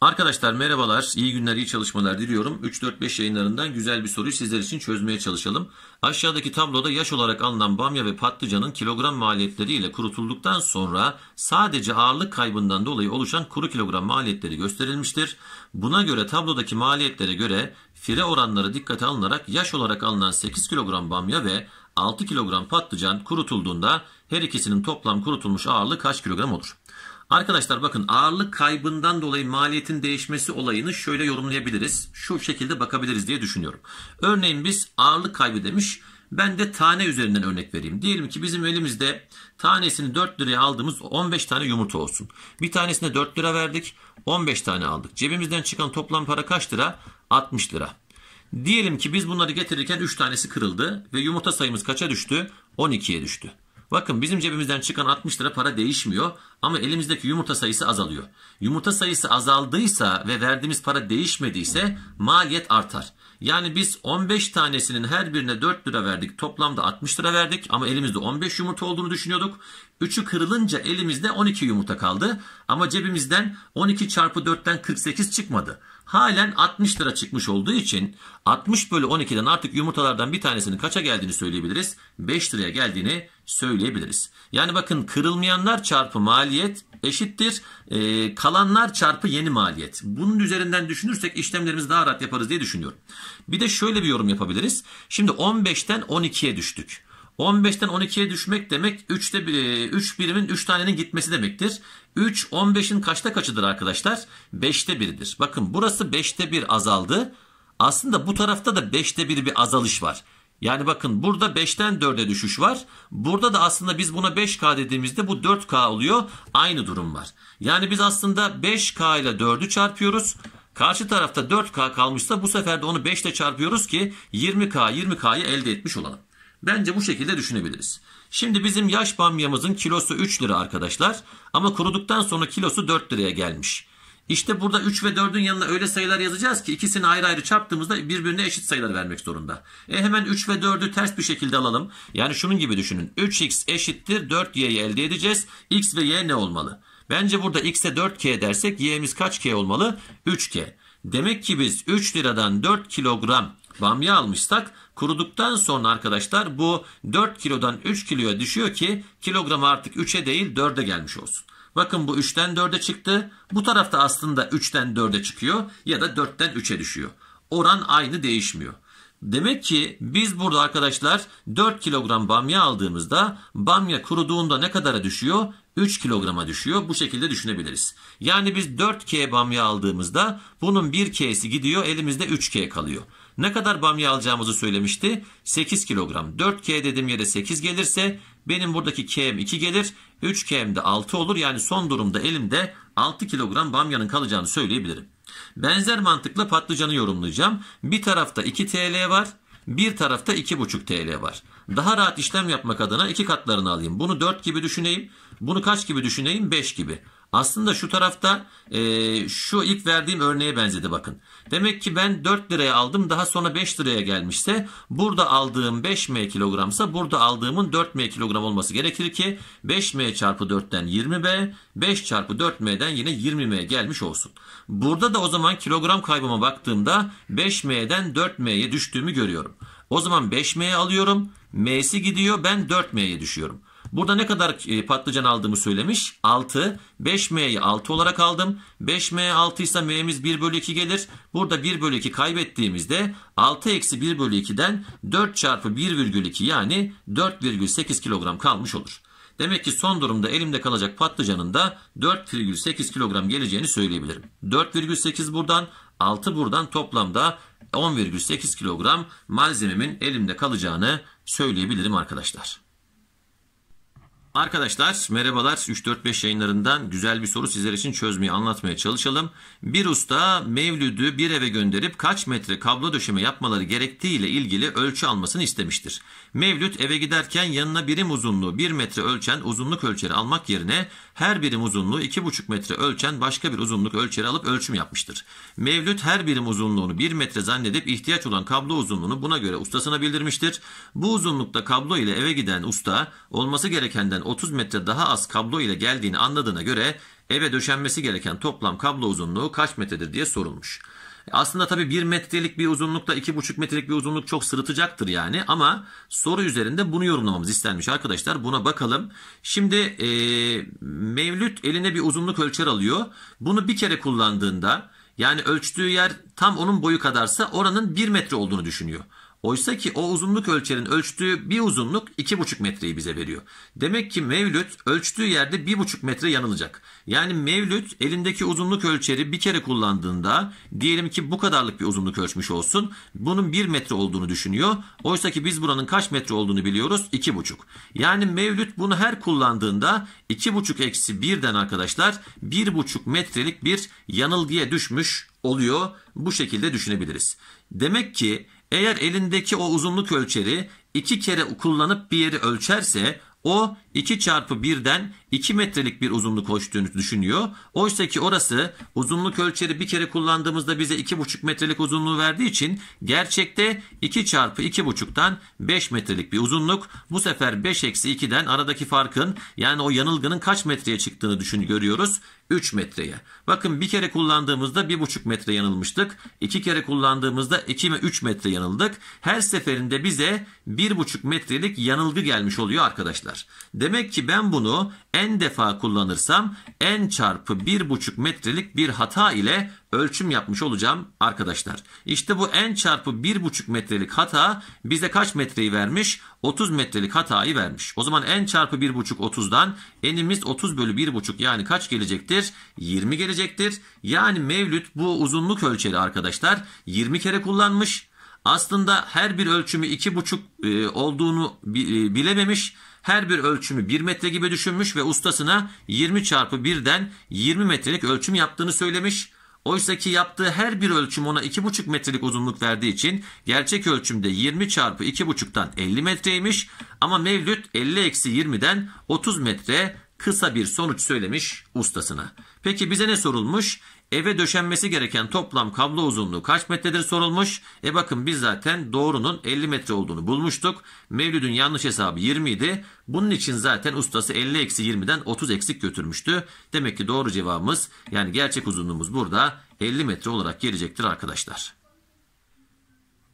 Arkadaşlar merhabalar, iyi günler, iyi çalışmalar diliyorum. 3-4-5 yayınlarından güzel bir soruyu sizler için çözmeye çalışalım. Aşağıdaki tabloda yaş olarak alınan bamya ve patlıcanın kilogram maliyetleriyle kurutulduktan sonra sadece ağırlık kaybından dolayı oluşan kuru kilogram maliyetleri gösterilmiştir. Buna göre tablodaki maliyetlere göre fire oranları dikkate alınarak yaş olarak alınan 8 kilogram bamya ve 6 kilogram patlıcan kurutulduğunda her ikisinin toplam kurutulmuş ağırlığı kaç kilogram olur? Arkadaşlar bakın ağırlık kaybından dolayı maliyetin değişmesi olayını şöyle yorumlayabiliriz. Şu şekilde bakabiliriz diye düşünüyorum. Örneğin biz ağırlık kaybı demiş. Ben de tane üzerinden örnek vereyim. Diyelim ki bizim elimizde tanesini 4 liraya aldığımız 15 tane yumurta olsun. Bir tanesine 4 lira verdik. 15 tane aldık. Cebimizden çıkan toplam para kaç lira? 60 lira. Diyelim ki biz bunları getirirken 3 tanesi kırıldı ve yumurta sayımız kaça düştü? 12'ye düştü. Bakın bizim cebimizden çıkan 60 lira para değişmiyor ama elimizdeki yumurta sayısı azalıyor. Yumurta sayısı azaldıysa ve verdiğimiz para değişmediyse maliyet artar. Yani biz 15 tanesinin her birine 4 lira verdik. Toplamda 60 lira verdik ama elimizde 15 yumurta olduğunu düşünüyorduk. 3'ü kırılınca elimizde 12 yumurta kaldı ama cebimizden 12 çarpı 4'ten 48 çıkmadı halen 60 lira çıkmış olduğu için 60 bölü 12'den artık yumurtalardan bir tanesinin kaça geldiğini söyleyebiliriz. 5 liraya geldiğini söyleyebiliriz. Yani bakın kırılmayanlar çarpı maliyet eşittir. E, kalanlar çarpı yeni maliyet. Bunun üzerinden düşünürsek işlemlerimizi daha rahat yaparız diye düşünüyorum. Bir de şöyle bir yorum yapabiliriz. Şimdi 15'ten 12'ye düştük. 15'ten 12'ye düşmek demek 3'te 3 e, birimin 3 tanenin gitmesi demektir. 3 15'in kaçta kaçıdır arkadaşlar? 5'te 1'dir. Bakın burası 5'te 1 azaldı. Aslında bu tarafta da 5'te 1 bir azalış var. Yani bakın burada 5'ten 4'e düşüş var. Burada da aslında biz buna 5K dediğimizde bu 4K oluyor. Aynı durum var. Yani biz aslında 5K ile 4'ü çarpıyoruz. Karşı tarafta 4K kalmışsa bu sefer de onu 5 ile çarpıyoruz ki 20K 20K'yı elde etmiş olalım. Bence bu şekilde düşünebiliriz. Şimdi bizim yaş bamyamızın kilosu 3 lira arkadaşlar ama kuruduktan sonra kilosu 4 liraya gelmiş. İşte burada 3 ve 4'ün yanına öyle sayılar yazacağız ki ikisini ayrı ayrı çarptığımızda birbirine eşit sayılar vermek zorunda. E hemen 3 ve 4'ü ters bir şekilde alalım. Yani şunun gibi düşünün. 3x eşittir 4y'yi elde edeceğiz. x ve y ne olmalı? Bence burada x'e 4k dersek y'miz kaç k olmalı? 3k. Demek ki biz 3 liradan 4 kilogram bamya almışsak kuruduktan sonra arkadaşlar bu 4 kilodan 3 kiloya düşüyor ki kilogram artık 3'e değil 4'e gelmiş olsun. Bakın bu 3'ten 4'e çıktı. Bu tarafta aslında 3'ten 4'e çıkıyor ya da 4'ten 3'e düşüyor. Oran aynı değişmiyor. Demek ki biz burada arkadaşlar 4 kilogram bamya aldığımızda bamya kuruduğunda ne kadara düşüyor? 3 kilograma düşüyor. Bu şekilde düşünebiliriz. Yani biz 4K bamya aldığımızda bunun 1K'si gidiyor elimizde 3K kalıyor. Ne kadar bamya alacağımızı söylemişti. 8 kilogram. 4K dediğim yere 8 gelirse benim buradaki K'm 2 gelir. 3K'm de 6 olur. Yani son durumda elimde 6 kilogram bamyanın kalacağını söyleyebilirim. Benzer mantıkla patlıcanı yorumlayacağım. Bir tarafta 2 TL var. Bir tarafta 2,5 TL var. Daha rahat işlem yapmak adına iki katlarını alayım. Bunu 4 gibi düşüneyim. Bunu kaç gibi düşüneyim? 5 gibi. Aslında şu tarafta e, şu ilk verdiğim örneğe benzedi bakın. Demek ki ben 4 liraya aldım daha sonra 5 liraya gelmişse burada aldığım 5M kilogramsa burada aldığımın 4M kilogram olması gerekir ki 5M çarpı 4'ten 20M 5 çarpı 4M'den yine 20M gelmiş olsun. Burada da o zaman kilogram kaybıma baktığımda 5M'den 4M'ye düştüğümü görüyorum. O zaman 5M'ye alıyorum. M'si gidiyor ben 4M'ye düşüyorum. Burada ne kadar e, patlıcan aldığımı söylemiş. 6. 5M'yi 6 olarak aldım. 5M 6 ise M'miz 1 bölü 2 gelir. Burada 1 bölü 2 kaybettiğimizde 6 eksi 1 bölü 2'den 4 çarpı 1,2 yani 4,8 kilogram kalmış olur. Demek ki son durumda elimde kalacak patlıcanın da 4,8 kilogram geleceğini söyleyebilirim. 4,8 buradan 6 buradan toplamda 10,8 kilogram malzememin elimde kalacağını söyleyebilirim arkadaşlar. Arkadaşlar merhabalar 3-4-5 yayınlarından güzel bir soru sizler için çözmeyi anlatmaya çalışalım. Bir usta mevlüdü bir eve gönderip kaç metre kablo döşeme yapmaları gerektiğiyle ilgili ölçü almasını istemiştir. Mevlüt eve giderken yanına birim uzunluğu 1 metre ölçen uzunluk ölçeri almak yerine her birim uzunluğu 2,5 metre ölçen başka bir uzunluk ölçeri alıp ölçüm yapmıştır. Mevlüt her birim uzunluğunu 1 metre zannedip ihtiyaç olan kablo uzunluğunu buna göre ustasına bildirmiştir. Bu uzunlukta kablo ile eve giden usta olması gerekenden 30 metre daha az kablo ile geldiğini anladığına göre eve döşenmesi gereken toplam kablo uzunluğu kaç metredir diye sorulmuş. Aslında tabii 1 metrelik bir uzunlukla 2,5 metrelik bir uzunluk çok sırıtacaktır yani ama soru üzerinde bunu yorumlamamız istenmiş arkadaşlar. Buna bakalım. Şimdi e, Mevlüt eline bir uzunluk ölçer alıyor. Bunu bir kere kullandığında yani ölçtüğü yer tam onun boyu kadarsa oranın 1 metre olduğunu düşünüyor. Oysa ki o uzunluk ölçerin ölçtüğü bir uzunluk iki buçuk metreyi bize veriyor. Demek ki mevlüt ölçtüğü yerde bir buçuk metre yanılacak. Yani mevlüt elindeki uzunluk ölçeri bir kere kullandığında diyelim ki bu kadarlık bir uzunluk ölçmüş olsun. Bunun bir metre olduğunu düşünüyor. Oysa ki biz buranın kaç metre olduğunu biliyoruz? buçuk. Yani mevlüt bunu her kullandığında iki buçuk eksi 1'den arkadaşlar bir buçuk metrelik bir yanılgıya düşmüş oluyor. Bu şekilde düşünebiliriz. Demek ki eğer elindeki o uzunluk ölçeri iki kere kullanıp bir yeri ölçerse o 2 çarpı 1'den 2 metrelik bir uzunluk ölçtüğünü düşünüyor. Oysa ki orası uzunluk ölçeri bir kere kullandığımızda bize 2,5 metrelik uzunluğu verdiği için gerçekte 2 çarpı 2,5'tan 5 metrelik bir uzunluk. Bu sefer 5 eksi 2'den aradaki farkın yani o yanılgının kaç metreye çıktığını düşün görüyoruz. 3 metreye. Bakın bir kere kullandığımızda 1,5 metre yanılmıştık. 2 kere kullandığımızda 2 ve 3 metre yanıldık. Her seferinde bize 1,5 metrelik yanılgı gelmiş oluyor arkadaşlar. De Demek ki ben bunu n defa kullanırsam n çarpı 1,5 metrelik bir hata ile ölçüm yapmış olacağım arkadaşlar. İşte bu n çarpı 1,5 metrelik hata bize kaç metreyi vermiş? 30 metrelik hatayı vermiş. O zaman n çarpı 1,5 30'dan n'imiz 30 bölü 1,5 yani kaç gelecektir? 20 gelecektir. Yani Mevlüt bu uzunluk ölçeri arkadaşlar 20 kere kullanmış. Aslında her bir ölçümü 2,5 e, olduğunu e, bilememiş. Her bir ölçümü 1 metre gibi düşünmüş ve ustasına 20 çarpı 1'den 20 metrelik ölçüm yaptığını söylemiş. Oysa ki yaptığı her bir ölçüm ona 2,5 metrelik uzunluk verdiği için gerçek ölçümde 20 çarpı 2,5'tan 50 metreymiş. Ama Mevlüt 50 eksi 20'den 30 metre kısa bir sonuç söylemiş ustasına. Peki bize ne sorulmuş? Eve döşenmesi gereken toplam kablo uzunluğu kaç metredir sorulmuş. E bakın biz zaten doğrunun 50 metre olduğunu bulmuştuk. Mevlüt'ün yanlış hesabı 20 idi. Bunun için zaten ustası 50 eksi 20'den 30 eksik götürmüştü. Demek ki doğru cevabımız yani gerçek uzunluğumuz burada 50 metre olarak gelecektir arkadaşlar.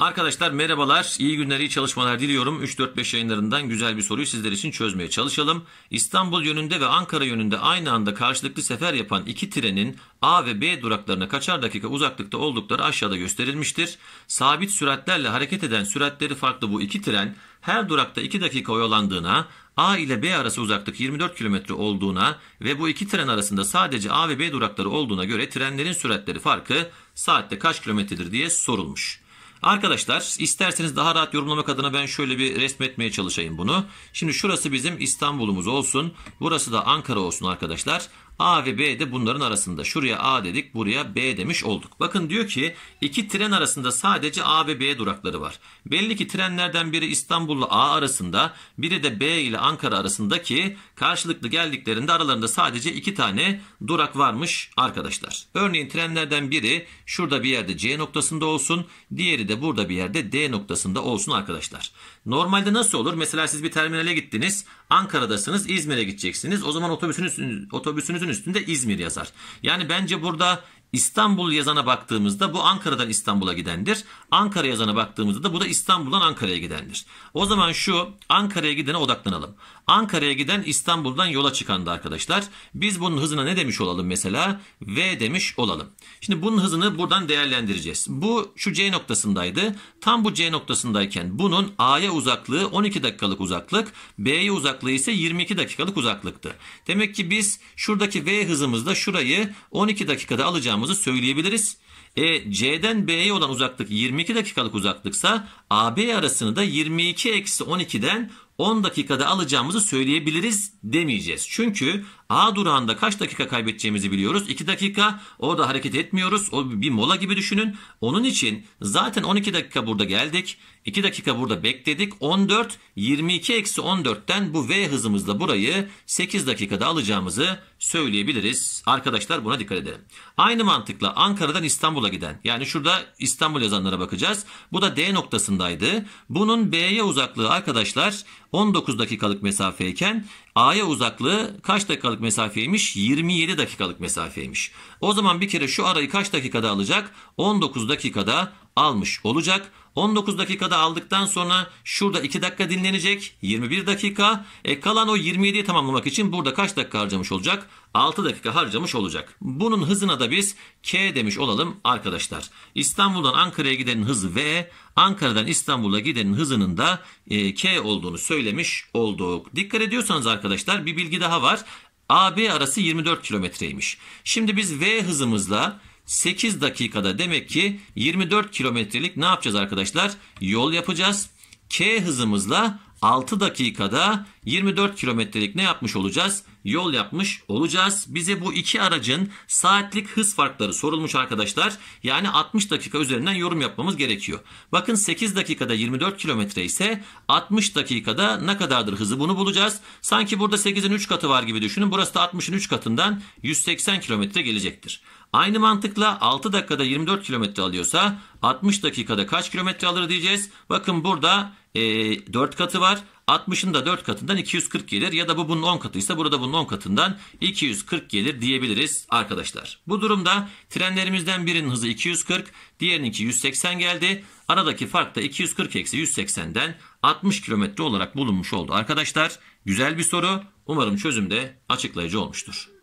Arkadaşlar merhabalar, iyi günler, iyi çalışmalar diliyorum. 3-4-5 yayınlarından güzel bir soruyu sizler için çözmeye çalışalım. İstanbul yönünde ve Ankara yönünde aynı anda karşılıklı sefer yapan iki trenin A ve B duraklarına kaçar dakika uzaklıkta oldukları aşağıda gösterilmiştir. Sabit süratlerle hareket eden süratleri farklı bu iki tren her durakta 2 dakika oyalandığına, A ile B arası uzaklık 24 km olduğuna ve bu iki tren arasında sadece A ve B durakları olduğuna göre trenlerin süratleri farkı saatte kaç kilometredir diye sorulmuş. Arkadaşlar isterseniz daha rahat yorumlamak adına ben şöyle bir resmetmeye çalışayım bunu. Şimdi şurası bizim İstanbul'umuz olsun. Burası da Ankara olsun arkadaşlar. A ve B de bunların arasında. Şuraya A dedik buraya B demiş olduk. Bakın diyor ki iki tren arasında sadece A ve B durakları var. Belli ki trenlerden biri İstanbul'la A arasında biri de B ile Ankara arasındaki karşılıklı geldiklerinde aralarında sadece iki tane durak varmış arkadaşlar. Örneğin trenlerden biri şurada bir yerde C noktasında olsun diğeri de burada bir yerde D noktasında olsun arkadaşlar. Normalde nasıl olur? Mesela siz bir terminale gittiniz. Ankara'dasınız. İzmir'e gideceksiniz. O zaman otobüsünüz, otobüsünüzün üstünde İzmir yazar. Yani bence burada İstanbul yazana baktığımızda bu Ankara'dan İstanbul'a gidendir. Ankara yazana baktığımızda da bu da İstanbul'dan Ankara'ya gidendir. O zaman şu Ankara'ya gidene odaklanalım. Ankara'ya giden İstanbul'dan yola çıkandı arkadaşlar. Biz bunun hızına ne demiş olalım mesela? V demiş olalım. Şimdi bunun hızını buradan değerlendireceğiz. Bu şu C noktasındaydı. Tam bu C noktasındayken bunun A'ya uzaklığı 12 dakikalık uzaklık, B'ye uzaklığı ise 22 dakikalık uzaklıktı. Demek ki biz şuradaki V hızımızda şurayı 12 dakikada alacağımız olacağımızı söyleyebiliriz. E, C'den B'ye olan uzaklık 22 dakikalık uzaklıksa AB arasını da 22 eksi 12'den 10 dakikada alacağımızı söyleyebiliriz demeyeceğiz. Çünkü A durağında kaç dakika kaybedeceğimizi biliyoruz. 2 dakika orada hareket etmiyoruz. O bir mola gibi düşünün. Onun için zaten 12 dakika burada geldik. 2 dakika burada bekledik. 14, 22 eksi 14'ten bu V hızımızla burayı 8 dakikada alacağımızı söyleyebiliriz. Arkadaşlar buna dikkat edelim. Aynı mantıkla Ankara'dan İstanbul'a giden yani şurada İstanbul yazanlara bakacağız. Bu da D noktasındaydı. Bunun B'ye uzaklığı arkadaşlar 19 dakikalık mesafeyken A'ya uzaklığı kaç dakikalık mesafeymiş? 27 dakikalık mesafeymiş. O zaman bir kere şu arayı kaç dakikada alacak? 19 dakikada almış olacak. 19 dakikada aldıktan sonra şurada 2 dakika dinlenecek. 21 dakika. E kalan o 27'yi tamamlamak için burada kaç dakika harcamış olacak? 6 dakika harcamış olacak. Bunun hızına da biz K demiş olalım arkadaşlar. İstanbul'dan Ankara'ya gidenin hızı V, Ankara'dan İstanbul'a gidenin hızının da e, K olduğunu söylemiş olduk. Dikkat ediyorsanız arkadaşlar bir bilgi daha var. AB arası 24 kilometreymiş. Şimdi biz V hızımızla 8 dakikada demek ki 24 kilometrelik ne yapacağız arkadaşlar? Yol yapacağız. K hızımızla 6 dakikada 24 kilometrelik ne yapmış olacağız? Yol yapmış olacağız. Bize bu iki aracın saatlik hız farkları sorulmuş arkadaşlar. Yani 60 dakika üzerinden yorum yapmamız gerekiyor. Bakın 8 dakikada 24 kilometre ise 60 dakikada ne kadardır hızı bunu bulacağız. Sanki burada 8'in 3 katı var gibi düşünün. Burası da 60'ın 3 katından 180 kilometre gelecektir. Aynı mantıkla 6 dakikada 24 kilometre alıyorsa 60 dakikada kaç kilometre alır diyeceğiz. Bakın burada e, ee, 4 katı var. 60'ın da 4 katından 240 gelir ya da bu bunun 10 katıysa burada bunun 10 katından 240 gelir diyebiliriz arkadaşlar. Bu durumda trenlerimizden birinin hızı 240, diğerininki 180 geldi. Aradaki fark da 240 eksi 180'den 60 kilometre olarak bulunmuş oldu arkadaşlar. Güzel bir soru. Umarım çözüm de açıklayıcı olmuştur.